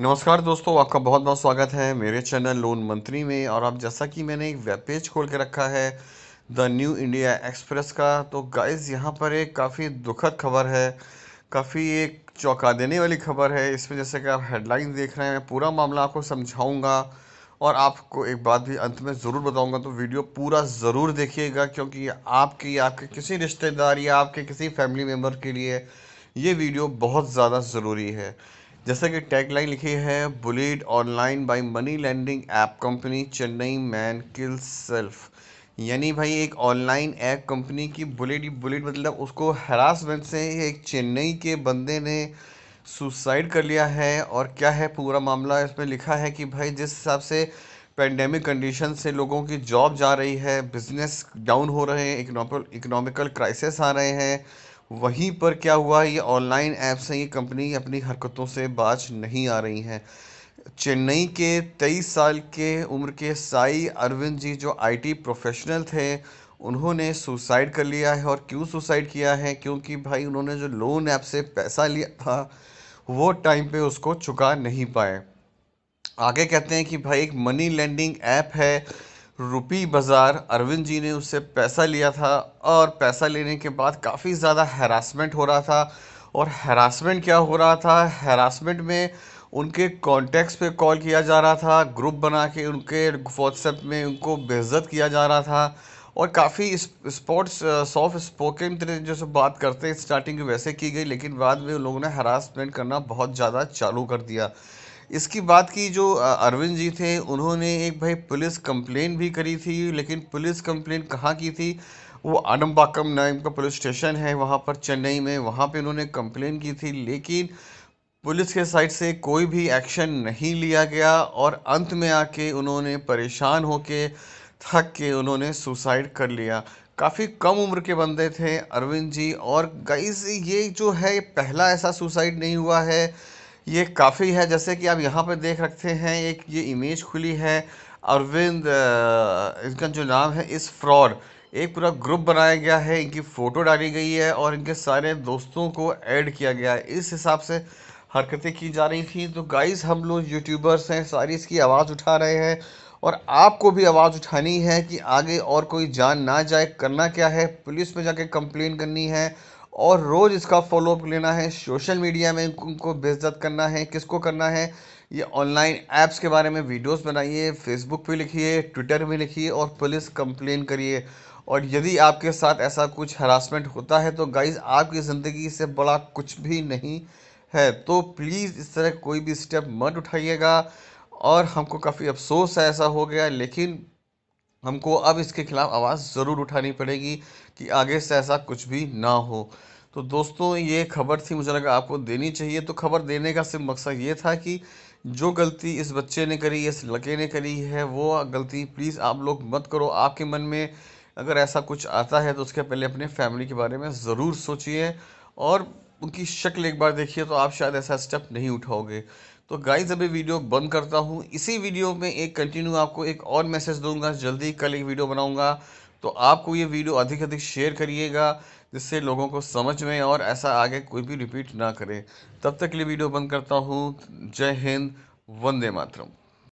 नमस्कार दोस्तों आपका बहुत बहुत स्वागत है मेरे चैनल लोन मंत्री में और आप जैसा कि मैंने एक वेब पेज खोल के रखा है द न्यू इंडिया एक्सप्रेस का तो गाइस यहाँ पर एक काफ़ी दुखद खबर है काफ़ी एक चौंका देने वाली खबर है इसमें जैसे कि आप हेडलाइन देख रहे हैं मैं पूरा मामला आपको समझाऊँगा और आपको एक बात भी अंत में ज़रूर बताऊँगा तो वीडियो पूरा ज़रूर देखिएगा क्योंकि आपकी आपके किसी रिश्तेदार या आपके किसी फैमिली मेम्बर के लिए ये वीडियो बहुत ज़्यादा ज़रूरी है जैसा कि टैगलाइन लिखी है bullet online by money lending app company Chennai man kill self यानी भाई एक ऑनलाइन ऐप कंपनी की बुलेट बुलेट मतलब उसको हरासमेंट से एक चेन्नई के बंदे ने सुसाइड कर लिया है और क्या है पूरा मामला इसमें लिखा है कि भाई जिस हिसाब से पेंडेमिक कंडीशन से लोगों की जॉब जा रही है बिजनेस डाउन हो रहे हैं इकनॉमिकल क्राइसिस आ रहे हैं वहीं पर क्या हुआ ये ऑनलाइन ऐप्स हैं ये कंपनी अपनी हरकतों से बाज नहीं आ रही हैं चेन्नई के 23 साल के उम्र के साई अरविंद जी जो आईटी प्रोफेशनल थे उन्होंने सुसाइड कर लिया है और क्यों सुसाइड किया है क्योंकि भाई उन्होंने जो लोन ऐप से पैसा लिया था वो टाइम पे उसको चुका नहीं पाए आगे कहते हैं कि भाई एक मनी लेंडिंग ऐप है रुपी बाज़ार अरविंद जी ने उससे पैसा लिया था और पैसा लेने के बाद काफ़ी ज़्यादा हरासमेंट हो रहा था और हरासमेंट क्या हो रहा था हरासमेंट में उनके कॉन्टैक्ट्स पे कॉल किया जा रहा था ग्रुप बना के उनके व्हाट्सएप में उनको बेज़त किया जा रहा था और काफ़ी स्पोर्ट्स सॉफ्ट स्पोकन जैसे बात करते हैं स्टार्टिंग वैसे की गई लेकिन बाद में उन लोगों ने हरासमेंट करना बहुत ज़्यादा चालू कर दिया इसकी बात की जो अरविंद जी थे उन्होंने एक भाई पुलिस कंप्लेन भी करी थी लेकिन पुलिस कंप्लेन कहाँ की थी वो आडम्बाकम नाम का पुलिस स्टेशन है वहाँ पर चेन्नई में वहाँ पे इन्होंने कंप्लेन की थी लेकिन पुलिस के साइड से कोई भी एक्शन नहीं लिया गया और अंत में आके उन्होंने परेशान होके थक के उन्होंने सुसाइड कर लिया काफ़ी कम उम्र के बंदे थे अरविंद जी और गाइस ये जो है पहला ऐसा सुसाइड नहीं हुआ है ये काफ़ी है जैसे कि आप यहाँ पर देख रखते हैं एक ये इमेज खुली है अरविंद इनका जो नाम है इस फ्रॉड एक पूरा ग्रुप बनाया गया है इनकी फ़ोटो डाली गई है और इनके सारे दोस्तों को ऐड किया गया है इस हिसाब से हरकतें की जा रही थी तो गाइस हम लोग यूट्यूबर्स हैं सारी इसकी आवाज़ उठा रहे हैं और आपको भी आवाज़ उठानी है कि आगे और कोई जान ना जाए करना क्या है पुलिस में जाके कंप्लेन करनी है और रोज़ इसका फॉलोअप लेना है सोशल मीडिया में उनको बेज़त करना है किसको करना है ये ऑनलाइन ऐप्स के बारे में वीडियोस बनाइए फेसबुक पे लिखिए ट्विटर में लिखिए और पुलिस कंप्लेन करिए और यदि आपके साथ ऐसा कुछ हरासमेंट होता है तो गाइज़ आपकी ज़िंदगी से बड़ा कुछ भी नहीं है तो प्लीज़ इस तरह कोई भी स्टेप मत उठाइएगा और हमको काफ़ी अफसोस है ऐसा हो गया लेकिन हमको अब इसके खिलाफ आवाज़ ज़रूर उठानी पड़ेगी कि आगे से ऐसा कुछ भी ना हो तो दोस्तों ये खबर थी मुझे लगा आपको देनी चाहिए तो खबर देने का सिर्फ मकसद ये था कि जो गलती इस बच्चे ने करी इस लड़के ने करी है वो गलती प्लीज़ आप लोग मत करो आपके मन में अगर ऐसा कुछ आता है तो उसके पहले अपने फैमिली के बारे में ज़रूर सोचिए और उनकी शक्ल एक बार देखिए तो आप शायद ऐसा स्टेप नहीं उठाओगे तो गाइस अभी वीडियो बंद करता हूँ इसी वीडियो में एक कंटिन्यू आपको एक और मैसेज दूंगा जल्दी कल एक वीडियो बनाऊँगा तो आपको ये वीडियो अधिक अधिक शेयर करिएगा जिससे लोगों को समझ में और ऐसा आगे कोई भी रिपीट ना करें तब तक के लिए वीडियो बंद करता हूँ जय हिंद वंदे मातरम